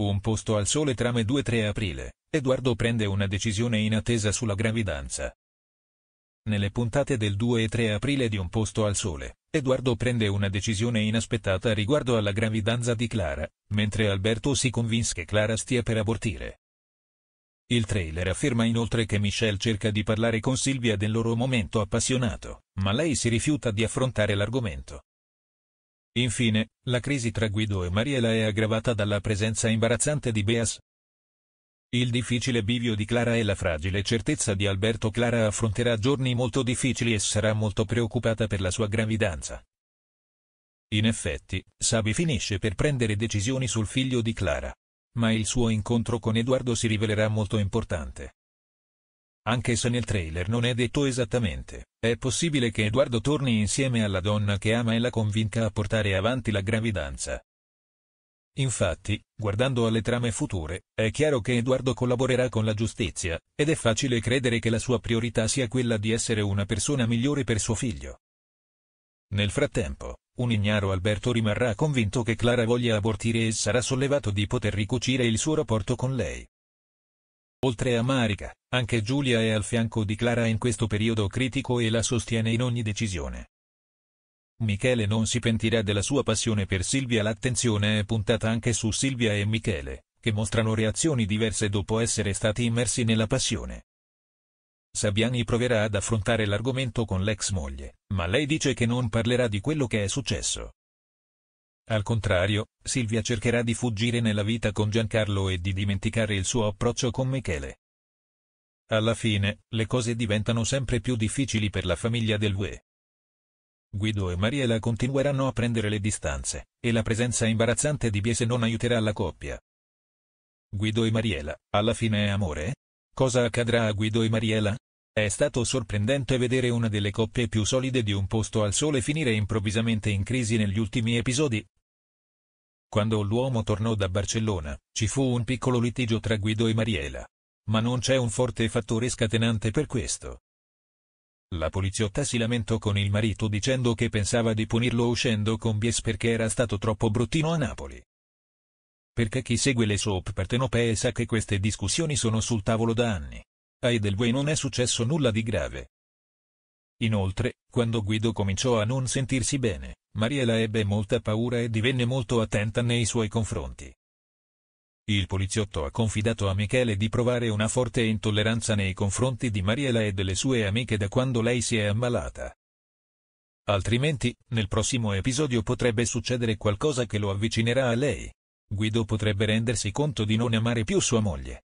Un posto al sole trame 2-3 aprile, Edoardo prende una decisione in attesa sulla gravidanza. Nelle puntate del 2 e 3 aprile di Un posto al sole, Edoardo prende una decisione inaspettata riguardo alla gravidanza di Clara, mentre Alberto si convince che Clara stia per abortire. Il trailer afferma inoltre che Michelle cerca di parlare con Silvia del loro momento appassionato, ma lei si rifiuta di affrontare l'argomento. Infine, la crisi tra Guido e Mariela è aggravata dalla presenza imbarazzante di Beas. Il difficile bivio di Clara e la fragile certezza di Alberto Clara affronterà giorni molto difficili e sarà molto preoccupata per la sua gravidanza. In effetti, Sabi finisce per prendere decisioni sul figlio di Clara. Ma il suo incontro con Edoardo si rivelerà molto importante. Anche se nel trailer non è detto esattamente. È possibile che Edoardo torni insieme alla donna che ama e la convinca a portare avanti la gravidanza. Infatti, guardando alle trame future, è chiaro che Edoardo collaborerà con la giustizia, ed è facile credere che la sua priorità sia quella di essere una persona migliore per suo figlio. Nel frattempo, un ignaro Alberto rimarrà convinto che Clara voglia abortire e sarà sollevato di poter ricucire il suo rapporto con lei. Oltre a Marica, anche Giulia è al fianco di Clara in questo periodo critico e la sostiene in ogni decisione. Michele non si pentirà della sua passione per Silvia l'attenzione è puntata anche su Silvia e Michele, che mostrano reazioni diverse dopo essere stati immersi nella passione. Sabiani proverà ad affrontare l'argomento con l'ex moglie, ma lei dice che non parlerà di quello che è successo. Al contrario, Silvia cercherà di fuggire nella vita con Giancarlo e di dimenticare il suo approccio con Michele. Alla fine, le cose diventano sempre più difficili per la famiglia del Vue. Guido e Mariela continueranno a prendere le distanze, e la presenza imbarazzante di Biese non aiuterà la coppia. Guido e Mariela, alla fine è amore? Cosa accadrà a Guido e Mariela? È stato sorprendente vedere una delle coppie più solide di un posto al sole finire improvvisamente in crisi negli ultimi episodi, quando l'uomo tornò da Barcellona, ci fu un piccolo litigio tra Guido e Mariela. Ma non c'è un forte fattore scatenante per questo. La poliziotta si lamentò con il marito dicendo che pensava di punirlo uscendo con Bies perché era stato troppo bruttino a Napoli. Perché chi segue le soap partenopee sa che queste discussioni sono sul tavolo da anni. A Edelway non è successo nulla di grave. Inoltre, quando Guido cominciò a non sentirsi bene, Mariela ebbe molta paura e divenne molto attenta nei suoi confronti. Il poliziotto ha confidato a Michele di provare una forte intolleranza nei confronti di Mariela e delle sue amiche da quando lei si è ammalata. Altrimenti, nel prossimo episodio potrebbe succedere qualcosa che lo avvicinerà a lei. Guido potrebbe rendersi conto di non amare più sua moglie.